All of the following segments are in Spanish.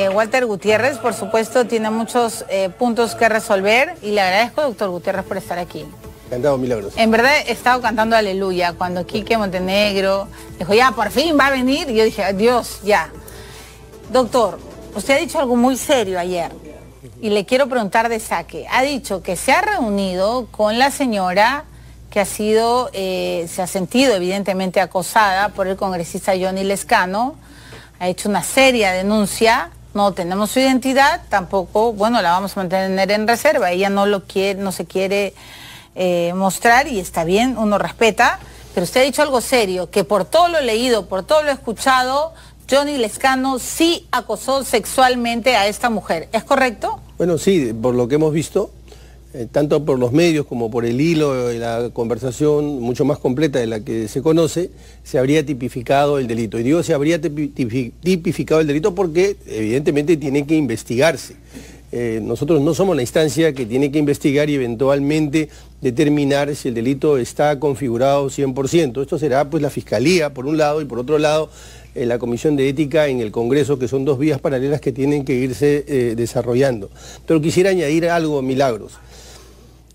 Eh, Walter Gutiérrez, por supuesto, tiene muchos eh, puntos que resolver y le agradezco, doctor Gutiérrez, por estar aquí. Cantado milagros. En verdad he estado cantando aleluya cuando Quique Montenegro dijo, ya, por fin va a venir. Y yo dije, Dios, ya. Doctor, usted ha dicho algo muy serio ayer y le quiero preguntar de saque. Ha dicho que se ha reunido con la señora que ha sido, eh, se ha sentido evidentemente acosada por el congresista Johnny Lescano. Ha hecho una seria denuncia no tenemos su identidad, tampoco, bueno, la vamos a mantener en reserva. Ella no lo quiere, no se quiere eh, mostrar y está bien, uno respeta. Pero usted ha dicho algo serio, que por todo lo leído, por todo lo escuchado, Johnny Lescano sí acosó sexualmente a esta mujer. ¿Es correcto? Bueno, sí, por lo que hemos visto, eh, tanto por los medios como por el hilo de la conversación mucho más completa de la que se conoce, se habría tipificado el delito. Y digo, se habría tipificado el delito porque evidentemente tiene que investigarse. Eh, nosotros no somos la instancia que tiene que investigar y eventualmente determinar si el delito está configurado 100%. Esto será pues la Fiscalía, por un lado, y por otro lado, en la Comisión de Ética en el Congreso, que son dos vías paralelas que tienen que irse eh, desarrollando. Pero quisiera añadir algo, Milagros.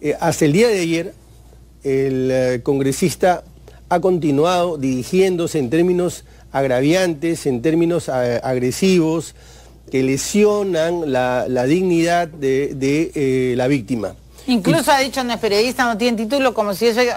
Eh, hasta el día de ayer, el eh, congresista ha continuado dirigiéndose en términos agraviantes, en términos agresivos, que lesionan la, dignidad de la víctima. Incluso ha dicho, no es periodista, no tiene título, como si eso... Eh,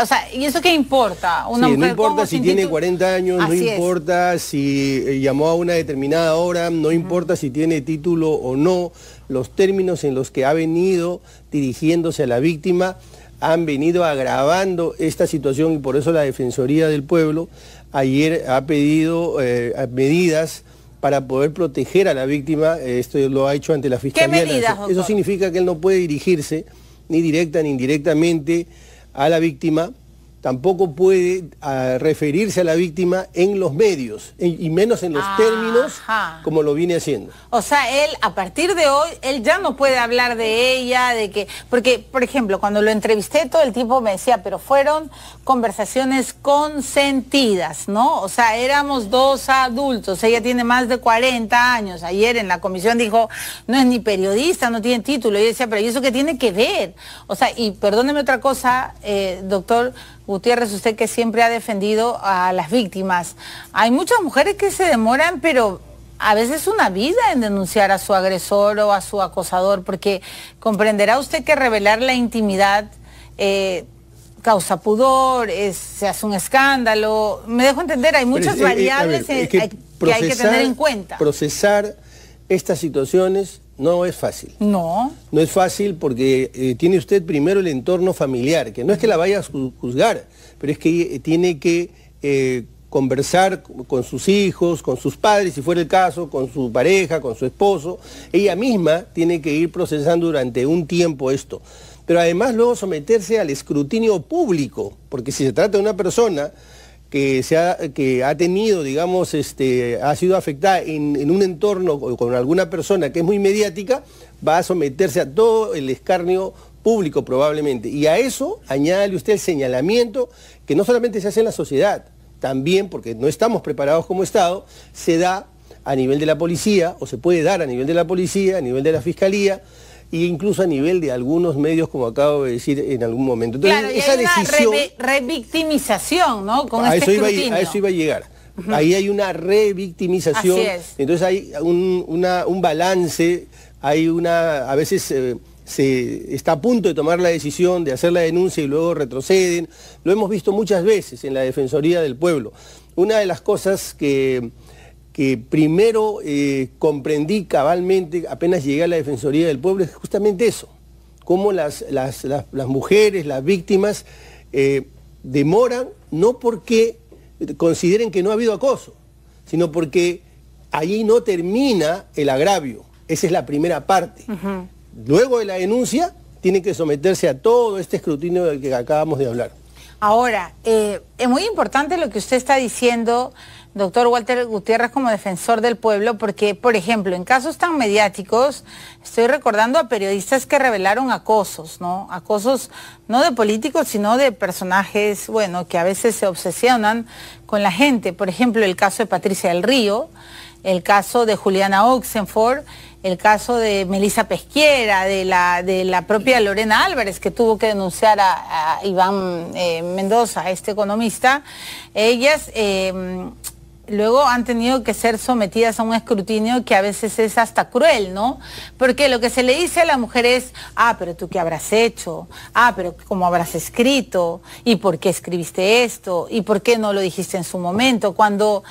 o sea, ¿y eso qué importa? no importa si tiene eh, 40 años, no importa si llamó a una determinada hora, no importa si tiene título o no, los términos en los que ha venido dirigiéndose a la víctima han venido agravando esta situación y por eso la Defensoría del Pueblo ayer ha pedido eh, medidas para poder proteger a la víctima, eh, esto lo ha hecho ante la Fiscalía. Eso significa que él no puede dirigirse ni directa ni indirectamente a la víctima tampoco puede ah, referirse a la víctima en los medios y menos en los términos como lo viene haciendo. O sea, él a partir de hoy, él ya no puede hablar de ella, de que, porque por ejemplo, cuando lo entrevisté todo el tiempo me decía, pero fueron conversaciones consentidas, ¿no? O sea, éramos dos adultos, ella tiene más de 40 años, ayer en la comisión dijo, no es ni periodista, no tiene título, y decía, pero ¿y eso qué tiene que ver? O sea, y perdóneme otra cosa, eh, doctor, Gutiérrez, usted que siempre ha defendido a las víctimas. Hay muchas mujeres que se demoran, pero a veces una vida en denunciar a su agresor o a su acosador, porque comprenderá usted que revelar la intimidad eh, causa pudor, se hace un escándalo. Me dejo entender, hay muchas eh, variables que, hay que tener en cuenta. Procesar estas situaciones no es fácil. No. No es fácil porque eh, tiene usted primero el entorno familiar, que no es que la vaya a juzgar, pero es que eh, tiene que eh, conversar con sus hijos, con sus padres, si fuera el caso, con su pareja, con su esposo. Ella misma tiene que ir procesando durante un tiempo esto. Pero además luego someterse al escrutinio público, porque si se trata de una persona que, ha, que ha tenido, digamos, este, ha sido afectada en, un entorno con, con alguna persona que es muy mediática, va a someterse a todo el escarnio público probablemente. Y a eso añádale usted el señalamiento que no solamente se hace en la sociedad, también porque no estamos preparados como Estado, se da a nivel de la policía o se puede dar a nivel de la policía, a nivel de la fiscalía, e incluso a nivel de algunos medios, como acabo de decir en algún momento. Entonces, esa revictimización, ¿no? Con este a, eso iba a, llegar. Ahí hay una revictimización, entonces hay un, balance, hay una, a veces eh, se está a punto de tomar la decisión de hacer la denuncia y luego retroceden. Lo hemos visto muchas veces en la Defensoría del Pueblo. Una de las cosas que primero eh, comprendí cabalmente, apenas llegué a la Defensoría del Pueblo, es justamente eso, cómo las, las, mujeres, las víctimas, eh, demoran no porque consideren que no ha habido acoso, sino porque allí no termina el agravio. Esa es la primera parte. Luego de la denuncia, tiene que someterse a todo este escrutinio del que acabamos de hablar. Ahora, eh, es muy importante lo que usted está diciendo doctor Walter Gutiérrez como defensor del pueblo, porque, por ejemplo, en casos tan mediáticos, estoy recordando a periodistas que revelaron acosos, ¿no? Acosos no de políticos, sino de personajes, bueno, que a veces se obsesionan con la gente. Por ejemplo, el caso de Patricia del Río, el caso de Juliana Oxenford, el caso de Melissa Pesquiera, de la, de la propia Lorena Álvarez, que tuvo que denunciar a, Iván eh, Mendoza, este economista, ellas eh, luego han tenido que ser sometidas a un escrutinio que a veces es hasta cruel, ¿no? Porque lo que se le dice a la mujer es, ah, pero tú qué habrás hecho, ah, pero cómo habrás escrito, y por qué escribiste esto, y por qué no lo dijiste en su momento, cuando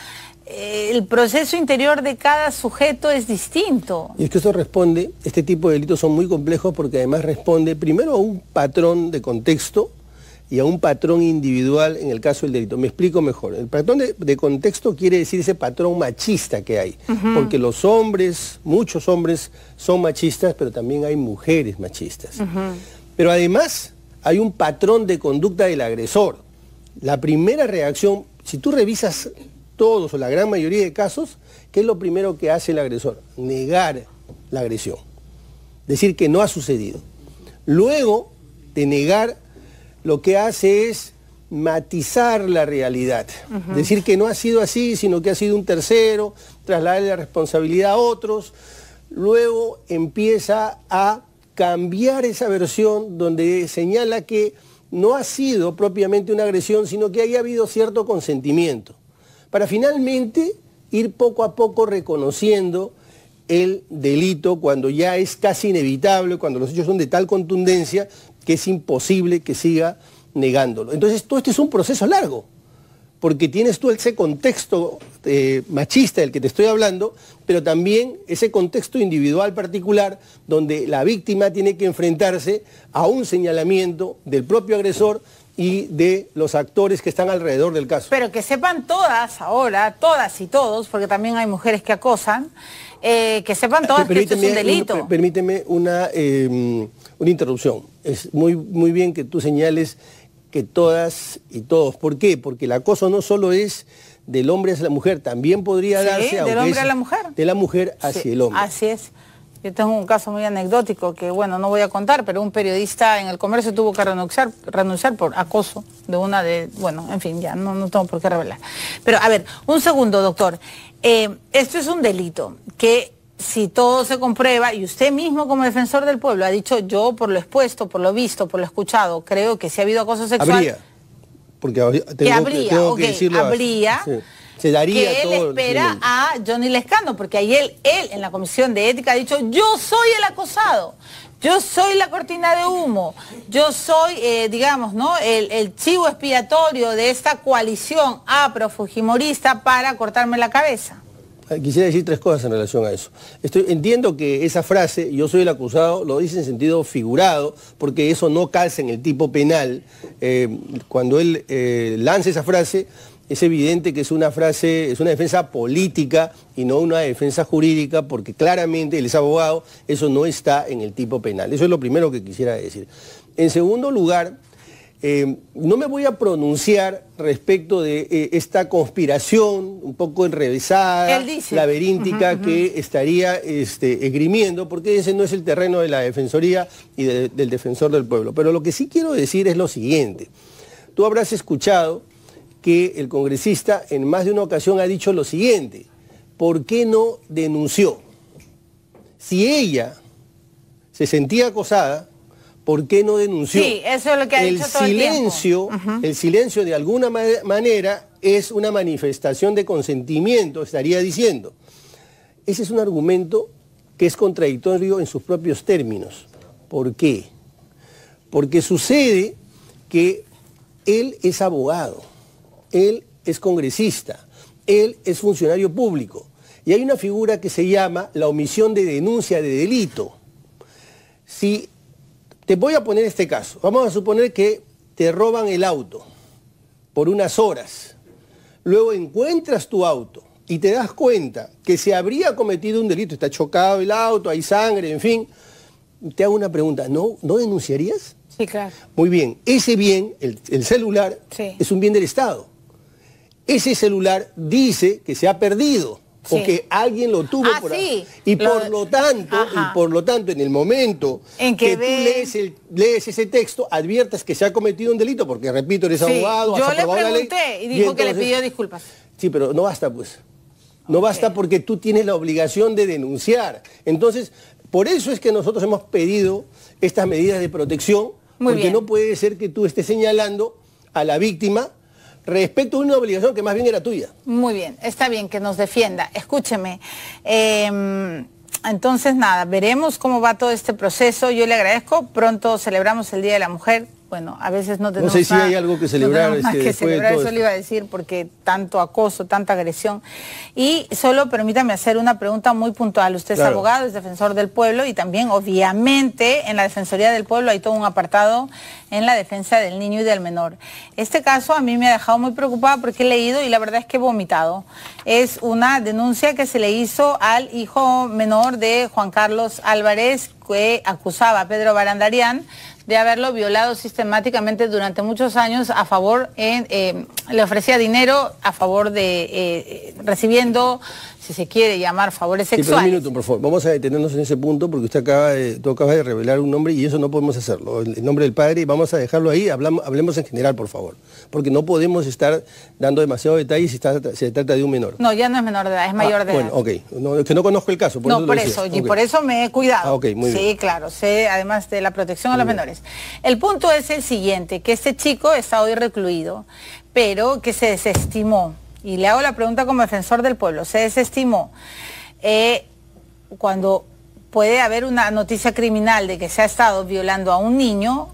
eh, el proceso interior de cada sujeto es distinto. Y es que eso responde, este tipo de delitos son muy complejos porque además responde primero a un patrón de contexto, y a un patrón individual en el caso del delito. Me explico mejor. El patrón de, contexto quiere decir ese patrón machista que hay, porque los hombres, muchos hombres son machistas, pero también hay mujeres machistas. Pero además hay un patrón de conducta del agresor. La primera reacción, si tú revisas todos o la gran mayoría de casos, ¿qué es lo primero que hace el agresor? Negar la agresión. Decir que no ha sucedido. Luego de negar lo que hace es matizar la realidad. Decir que no ha sido así, sino que ha sido un tercero, trasladar la responsabilidad a otros. Luego empieza a cambiar esa versión donde señala que no ha sido propiamente una agresión, sino que haya habido cierto consentimiento. Para finalmente ir poco a poco reconociendo el delito cuando ya es casi inevitable, cuando los hechos son de tal contundencia que es imposible que siga negándolo. Entonces, todo esto es un proceso largo, porque tienes tú ese contexto eh, machista del que te estoy hablando, pero también ese contexto individual particular donde la víctima tiene que enfrentarse a un señalamiento del propio agresor y de los actores que están alrededor del caso. Pero que sepan todas ahora, todas y todos, porque también hay mujeres que acosan, eh, que sepan todas que esto es un delito. permíteme una, em, una interrupción. Es muy, muy bien que tú señales que todas y todos. ¿Por qué? Porque el acoso no solo es del hombre hacia la mujer, también podría darse... Del hombre a la mujer. De la mujer hacia el hombre. Así es. Yo es un caso muy anecdótico que, bueno, no voy a contar, pero un periodista en el comercio tuvo que renunciar, por acoso de una de, bueno, en fin, ya no, tengo por qué revelar. Pero a ver, un segundo, doctor. Eh, esto es un delito que si todo se comprueba, y usted mismo como defensor del pueblo ha dicho yo por lo expuesto, por lo visto, por lo escuchado, creo que si ha habido acoso sexual... Habría, porque que habría, tengo que decirlo habría, se daría que él espera a Johnny Lescano, porque ahí él, él en la comisión de ética ha dicho, yo soy el acosado, yo soy la cortina de humo, yo soy, eh, digamos, ¿no? El, chivo expiatorio de esta coalición afro-fujimorista para cortarme la cabeza. Eh, quisiera decir tres cosas en relación a eso. Estoy, entiendo que esa frase, yo soy el acusado, lo dice en sentido figurado, porque eso no calza en el tipo penal. Eh, cuando él eh, lanza esa frase, es evidente que es una frase, es una defensa política y no una defensa jurídica, porque claramente él es abogado, eso no está en el tipo penal. Eso es lo primero que quisiera decir. En segundo lugar, eh, no me voy a pronunciar respecto de eh, esta conspiración un poco enrevesada, laberíntica, que estaría este, esgrimiendo, porque ese no es el terreno de la Defensoría y del Defensor del Pueblo. Pero lo que sí quiero decir es lo siguiente. Tú habrás escuchado que el congresista en más de una ocasión ha dicho lo siguiente, ¿por qué no denunció? Si ella se sentía acosada, ¿por qué no denunció? Sí, eso es lo que ha el dicho todo silencio, el, tiempo. el silencio de alguna manera es una manifestación de consentimiento, estaría diciendo. Ese es un argumento que es contradictorio en sus propios términos. ¿Por qué? Porque sucede que él es abogado él es congresista, él es funcionario público. Y hay una figura que se llama la omisión de denuncia de delito. Si te voy a poner este caso, vamos a suponer que te roban el auto por unas horas, luego encuentras tu auto y te das cuenta que se habría cometido un delito, está chocado el auto, hay sangre, en fin, te hago una pregunta, ¿no, ¿no denunciarías? Sí, claro. Muy bien, ese bien, el, celular, es un bien del Estado ese celular dice que se ha perdido o que alguien lo tuvo ah, por ahí. Y por lo tanto, y por lo tanto, en el momento en que, tú lees, ese texto, adviertas que se ha cometido un delito, porque repito, eres abogado, Yo has le y dijo que le pidió disculpas. Sí, pero no basta pues. No basta porque tú tienes la obligación de denunciar. Entonces, por eso es que nosotros hemos pedido estas medidas de protección, porque no puede ser que tú estés señalando a la víctima respecto a una obligación que más bien era tuya. Muy bien, está bien que nos defienda. Escúcheme. Em, entonces, nada, veremos cómo va todo este proceso. Yo le agradezco. Pronto celebramos el Día de la Mujer bueno, a veces no tenemos. No sé si hay algo que celebrar. No más este, que, celebrar, eso le iba a decir, porque tanto acoso, tanta agresión. Y solo permítame hacer una pregunta muy puntual. Usted es abogado, es defensor del pueblo y también, obviamente, en la Defensoría del Pueblo hay todo un apartado en la defensa del niño y del menor. Este caso a mí me ha dejado muy preocupada porque he leído y la verdad es que he vomitado. Es una denuncia que se le hizo al hijo menor de Juan Carlos Álvarez que acusaba a Pedro Barandarián de haberlo violado sistemáticamente durante muchos años a favor, en, eh, le ofrecía dinero a favor de eh, eh, recibiendo si se quiere llamar favores sexuales. un minuto, por favor. Vamos a detenernos en ese punto porque usted acaba de, tú de revelar un nombre y eso no podemos hacerlo. El, nombre del padre, vamos a dejarlo ahí, hablamos, hablemos en general, por favor. Porque no podemos estar dando demasiado detalles si, se trata de un menor. No, ya no es menor de edad, es mayor ah, de edad. Bueno, ok. que no conozco el caso. Por no, por eso, y por eso me he cuidado. Ah, sí, claro, sé además de la protección a los menores. El punto es el siguiente, que este chico está hoy recluido, pero que se desestimó y le hago la pregunta como defensor del pueblo, se desestimó eh, cuando puede haber una noticia criminal de que se ha estado violando a un niño,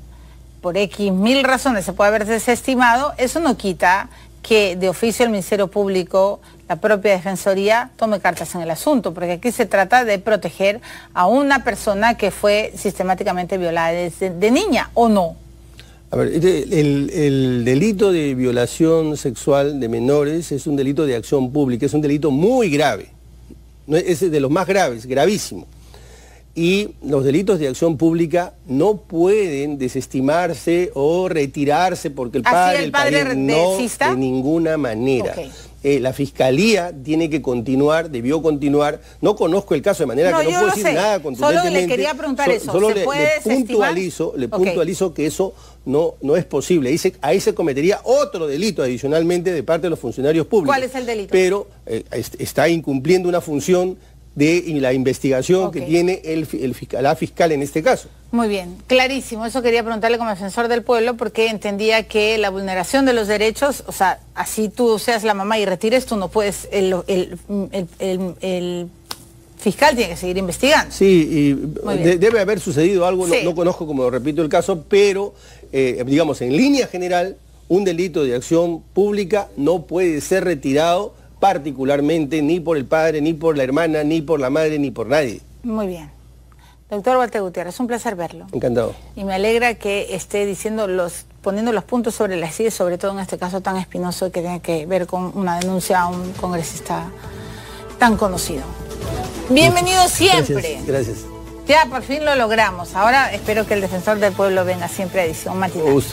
por X mil razones se puede haber desestimado, eso no quita que de oficio el Ministerio Público, la propia Defensoría, tome cartas en el asunto, porque aquí se trata de proteger a una persona que fue sistemáticamente violada de niña o no. A ver, este, el, delito de violación sexual de menores es un delito de acción pública, es un delito muy grave. Es de los más graves, gravísimo. Y los delitos de acción pública no pueden desestimarse o retirarse porque el padre, el padre, no de ninguna manera. Eh, la fiscalía tiene que continuar, debió continuar. No conozco el caso de manera que no puedo decir nada contundentemente. Solo le quería preguntar Solo puntualizo, le puntualizo que eso no, no es posible. Ahí se, cometería otro delito adicionalmente de parte de los funcionarios públicos. ¿Cuál es el delito? Pero eh, está incumpliendo una función de la investigación que tiene el, la fiscal en este caso. Muy bien, clarísimo. Eso quería preguntarle como defensor del pueblo porque entendía que la vulneración de los derechos, o sea, así tú seas la mamá y retires, tú no puedes, el, fiscal tiene que seguir investigando. Sí, debe haber sucedido algo, no, conozco, como repito, el caso, pero eh, digamos, en línea general, un delito de acción pública no puede ser retirado particularmente ni por el padre, ni por la hermana, ni por la madre, ni por nadie. Muy bien. Doctor Walter Gutiérrez, un placer verlo. Encantado. Y me alegra que esté diciendo los, poniendo los puntos sobre la sillas, sobre todo en este caso tan espinoso que tiene que ver con una denuncia a un congresista tan conocido. Bienvenido siempre. Gracias. Ya por fin lo logramos. Ahora espero que el defensor del pueblo venga siempre a edición gusto.